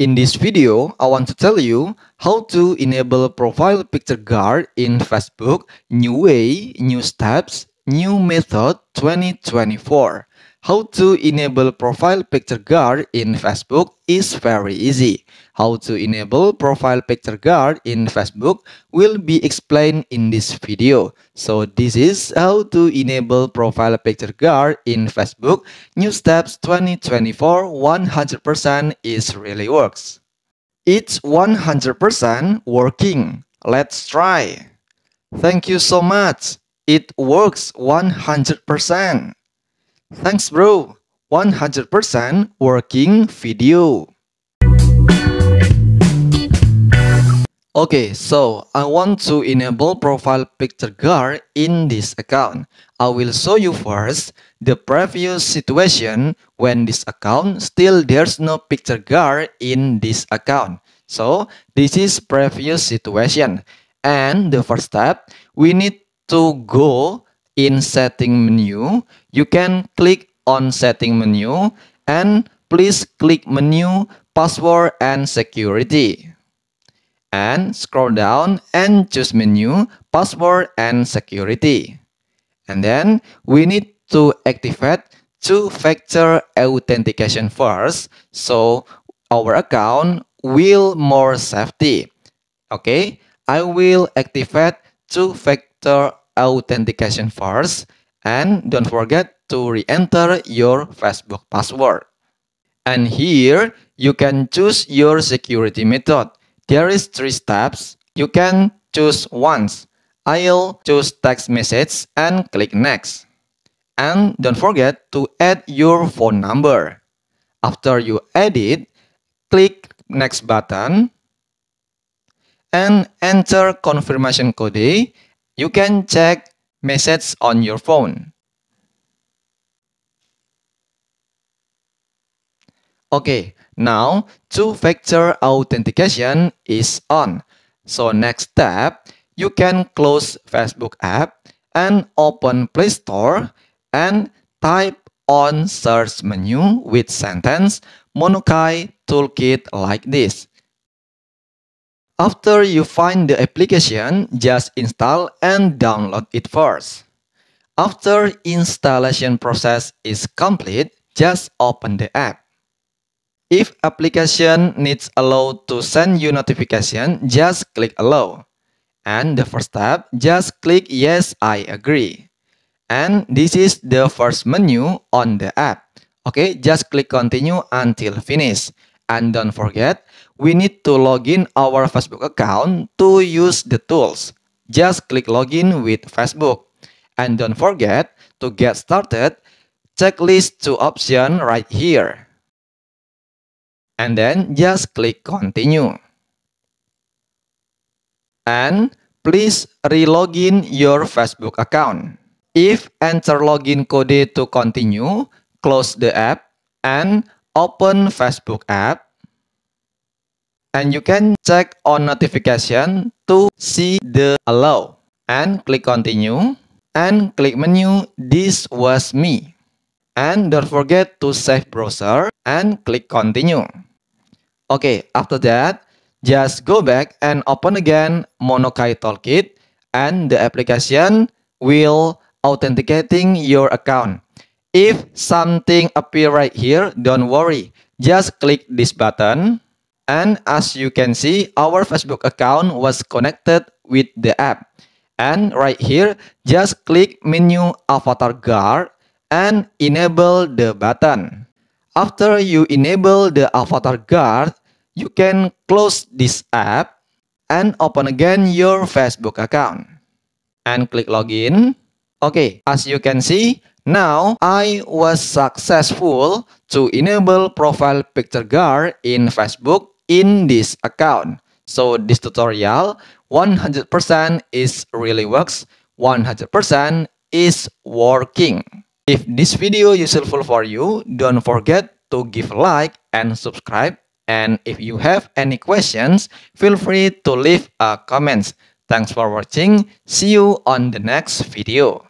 In this video, I want to tell you how to enable profile picture guard in Facebook, new way, new steps, New Method 2024 How to enable profile picture guard in Facebook is very easy. How to enable profile picture guard in Facebook will be explained in this video. So this is how to enable profile picture guard in Facebook. New steps 2024 100% is really works. It's 100% working. Let's try. Thank you so much. It works 100%. Thanks bro. 100% working video. Okay, so I want to enable profile picture guard in this account. I will show you first the previous situation when this account still there's no picture guard in this account. So this is previous situation. And the first step, we need to go in setting menu, you can click on setting menu and please click menu password and security and scroll down and choose menu password and security and then we need to activate two-factor authentication first so our account will more safety okay i will activate two-factor authentication first and don't forget to re-enter your Facebook password. And here, you can choose your security method. There is three steps. You can choose once. I'll choose text message and click next. And don't forget to add your phone number. After you add it, click next button and enter confirmation code you can check messages on your phone. Okay, now two-factor authentication is on. So next step, you can close Facebook app and open Play Store and type on search menu with sentence Monokai Toolkit like this. After you find the application, just install and download it first. After installation process is complete, just open the app. If application needs allow to send you notification, just click allow. And the first step, just click yes, I agree. And this is the first menu on the app. Okay, just click continue until finish. And don't forget, we need to login our Facebook account to use the tools. Just click login with Facebook. And don't forget, to get started, checklist to option right here. And then just click continue. And please re-login your Facebook account. If enter login code to continue, close the app and open Facebook app and you can check on notification to see the allow and click continue and click menu this was me and don't forget to save browser and click continue okay after that just go back and open again monokai toolkit and the application will authenticating your account If something appear right here, don't worry. Just click this button. And as you can see, our Facebook account was connected with the app. And right here, just click menu avatar guard and enable the button. After you enable the avatar guard, you can close this app and open again your Facebook account. And click login. Okay, as you can see, Now, I was successful to enable profile picture guard in Facebook in this account. So this tutorial 100% is really works, 100% is working. If this video is helpful for you, don't forget to give like and subscribe. And if you have any questions, feel free to leave a comment. Thanks for watching. See you on the next video.